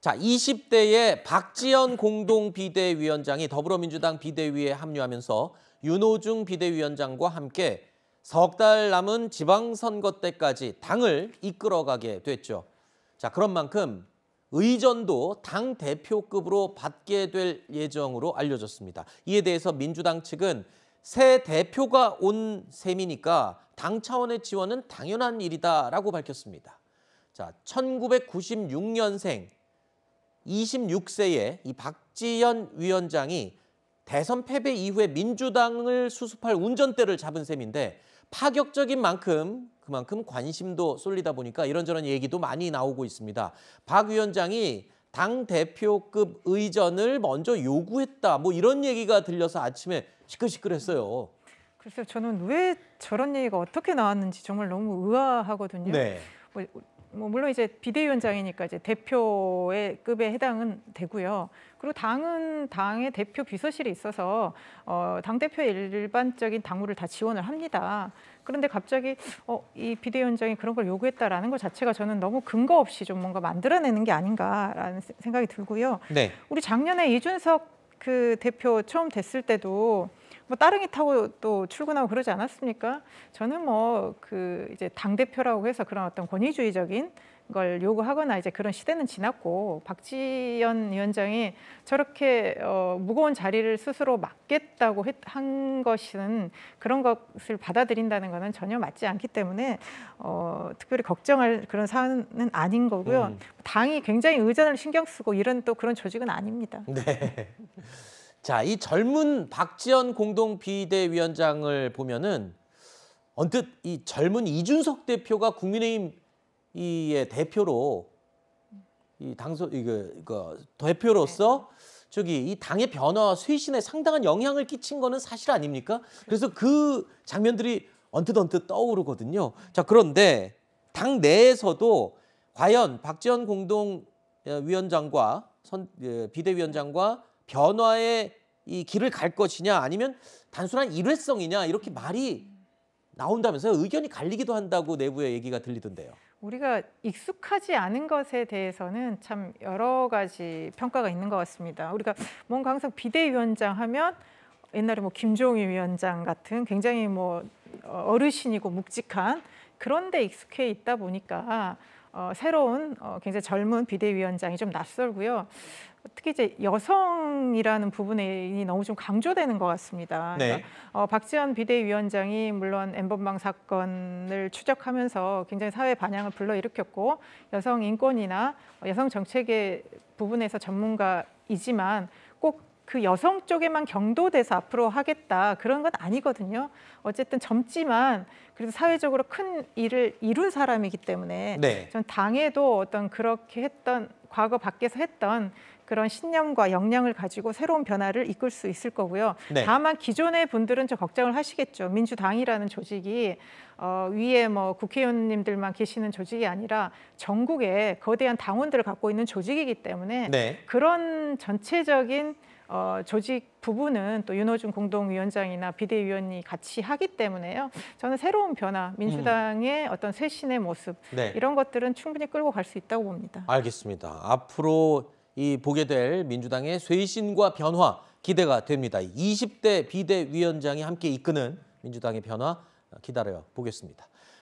자, 2 0대의 박지원 공동 비대위원장이 더불어민주당 비대위에 합류하면서 윤호중 비대위원장과 함께 석 달 남은 지방선거 때까지 당을 이끌어가게 됐죠. 자, 그런 만큼 의전도 당 대표급으로 받게 될 예정으로 알려졌습니다. 이에 대해서 민주당 측은 새 대표가 온 셈이니까 당 차원의 지원은 당연한 일이다라고 밝혔습니다. 자, 1996년생 26세의 이 박지현 위원장이 대선 패배 이후에 민주당을 수습할 운전대를 잡은 셈인데 파격적인 만큼 그만큼 관심도 쏠리다 보니까 이런저런 얘기도 많이 나오고 있습니다. 박 위원장이 당 대표급 의전을 먼저 요구했다. 뭐 이런 얘기가 들려서 아침에 시끌시끌했어요. 글쎄요, 저는 왜 저런 얘기가 어떻게 나왔는지 정말 너무 의아하거든요. 네. 뭐뭐 물론 이제 비대위원장이니까 이제 대표의 급에 해당은 되고요. 그리고 당은 당의 대표 비서실에 있어서 어, 당 대표의 일반적인 당무를 다 지원을 합니다. 그런데 갑자기 어, 이 비대위원장이 그런 걸 요구했다라는 것 자체가 저는 너무 근거 없이 좀 뭔가 만들어내는 게 아닌가라는 생각이 들고요. 네. 우리 작년에 이준석 그 대표 처음 됐을 때도 뭐 따릉이 타고 또 출근하고 그러지 않았습니까? 저는 뭐 그 이제 당 대표라고 해서 그런 어떤 권위주의적인 걸 요구하거나 이제 그런 시대는 지났고 박지원 위원장이 저렇게 어, 무거운 자리를 스스로 맡겠다고 했, 한 것은 그런 것을 받아들인다는 것은 전혀 맞지 않기 때문에 어, 특별히 걱정할 그런 사안은 아닌 거고요. 음. 당이 굉장히 의전을 신경 쓰고 이런 또 그런 조직은 아닙니다. 네. 자, 이 젊은 박지원 공동 비대위원장을 보면은 언뜻 이 젊은 이준석 대표가 국민의힘 이의 대표로 이 당소 이거 그, 그 대표로서 네. 저기 이 당의 변화와 쇄신에 상당한 영향을 끼친 거는 사실 아닙니까? 그래서 그 장면들이 언뜻 언뜻 떠오르거든요. 자 그런데 당 내에서도 과연 박지원 공동 위원장과 선 예, 비대위원장과 변화의 이 길을 갈 것이냐 아니면 단순한 일회성이냐 이렇게 말이 나온다면서요. 의견이 갈리기도 한다고 내부의 얘기가 들리던데요. 우리가 익숙하지 않은 것에 대해서는 참 여러 가지 평가가 있는 것 같습니다. 우리가 뭔가 항상 비대위원장 하면 옛날에 뭐 김종희 위원장 같은 굉장히 뭐 어, 어르신이고 묵직한 그런 데 익숙해 있다 보니까 어, 새로운 어, 굉장히 젊은 비대위원장이 좀 낯설고요. 특히 이제 여성이라는 부분이 너무 좀 강조되는 것 같습니다. 네. 그러니까, 어, 박지원 비대위원장이 물론 엠번방 사건을 추적하면서 굉장히 사회 반향을 불러일으켰고 여성 인권이나 여성 정책의 부분에서 전문가이지만 꼭 그 여성 쪽에만 경도돼서 앞으로 하겠다 그런 건 아니거든요. 어쨌든 젊지만 그래서 사회적으로 큰 일을 이룬 사람이기 때문에 네. 전 당에도 어떤 그렇게 했던 과거 밖에서 했던 그런 신념과 역량을 가지고 새로운 변화를 이끌 수 있을 거고요. 네. 다만 기존의 분들은 저 걱정을 하시겠죠. 민주당이라는 조직이 어, 위에 뭐 국회의원님들만 계시는 조직이 아니라 전국에 거대한 당원들을 갖고 있는 조직이기 때문에 네. 그런 전체적인 어, 조직 부분은 또 윤호중 공동위원장이나 비대위원이 같이 하기 때문에요. 저는 새로운 변화, 민주당의 음. 어떤 쇄신의 모습 네. 이런 것들은 충분히 끌고 갈 수 있다고 봅니다. 알겠습니다. 앞으로 이 보게 될 민주당의 쇄신과 변화 기대가 됩니다. 20대 비대위원장이 함께 이끄는 민주당의 변화 기다려 보겠습니다.